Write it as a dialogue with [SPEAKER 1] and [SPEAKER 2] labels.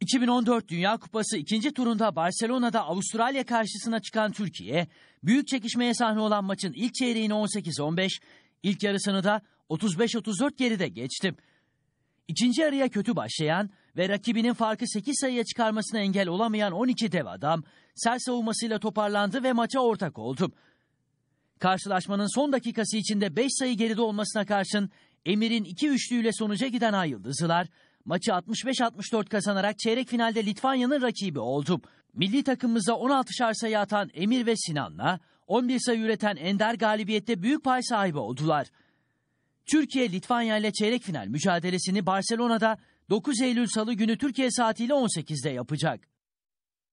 [SPEAKER 1] 2014 Dünya Kupası ikinci turunda Barcelona'da Avustralya karşısına çıkan Türkiye, büyük çekişmeye sahne olan maçın ilk çeyreğini 18-15, ilk yarısını da 35-34 geride geçti. İkinci yarıya kötü başlayan ve rakibinin farkı 8 sayıya çıkarmasına engel olamayan 12 dev adam, sert savunmasıyla toparlandı ve maça ortak oldu. Karşılaşmanın son dakikası içinde 5 sayı geride olmasına karşın Emir'in 2 üçlüğüyle sonuca giden Ay Yıldızlılar, Maçı 65-64 kazanarak çeyrek finalde Litvanya'nın rakibi oldum. Milli takımımıza 16'şar sayı atan Emir ve Sinan'la 11 sayı üreten Ender galibiyette büyük pay sahibi oldular. Türkiye Litvanya ile çeyrek final mücadelesini Barcelona'da 9 Eylül Salı günü Türkiye saatiyle 18'de yapacak.